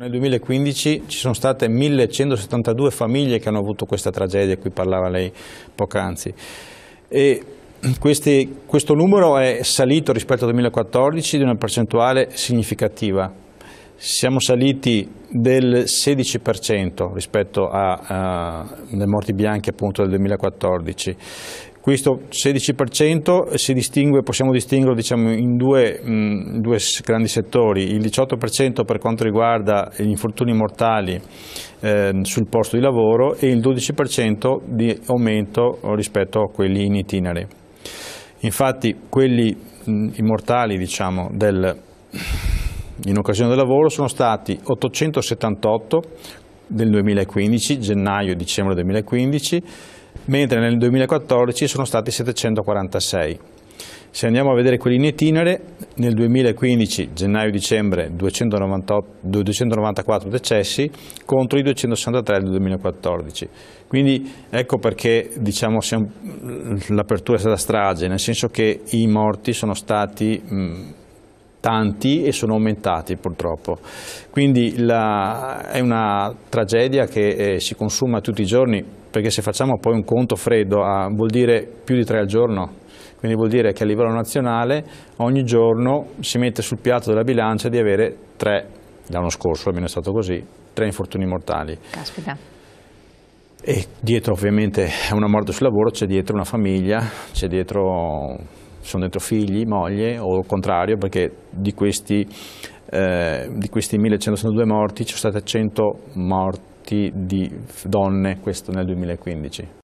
Nel 2015 ci sono state 1172 famiglie che hanno avuto questa tragedia, di cui parlava lei poc'anzi. questo numero è salito rispetto al 2014 di una percentuale significativa. Siamo saliti del 16% rispetto alle eh, morti bianche appunto del 2014 questo 16% si distingue, possiamo distinguerlo diciamo, in due, mh, mm, due, grandi settori, il 18% per quanto riguarda gli infortuni mortali eh, sul posto di lavoro e il 12% di aumento rispetto a quelli in itinere. Infatti quelli mh, mm, immortali diciamo, del, in occasione del lavoro sono stati 878 del 2015, gennaio-dicembre 2015, mentre nel 2014 sono stati 746. Se andiamo a vedere quelli in itinere, nel 2015, gennaio-dicembre, 294 decessi contro i 263 del 2014. Quindi ecco perché diciamo, l'apertura è stata strage, nel senso che i morti sono stati mh, tanti e sono aumentati purtroppo. Quindi la, è una tragedia che eh, si consuma tutti i giorni, perché se facciamo poi un conto freddo a, ah, vuol dire più di tre al giorno, quindi vuol dire che a livello nazionale ogni giorno si mette sul piatto della bilancia di avere tre, l'anno scorso almeno è stato così, tre infortuni mortali. Caspita. E dietro ovviamente a una morte sul lavoro c'è dietro una famiglia, c'è dietro sono dentro figli, moglie o il contrario, perché di questi, eh, di questi 1162 morti ci sono state 100 morti di donne, questo nel 2015.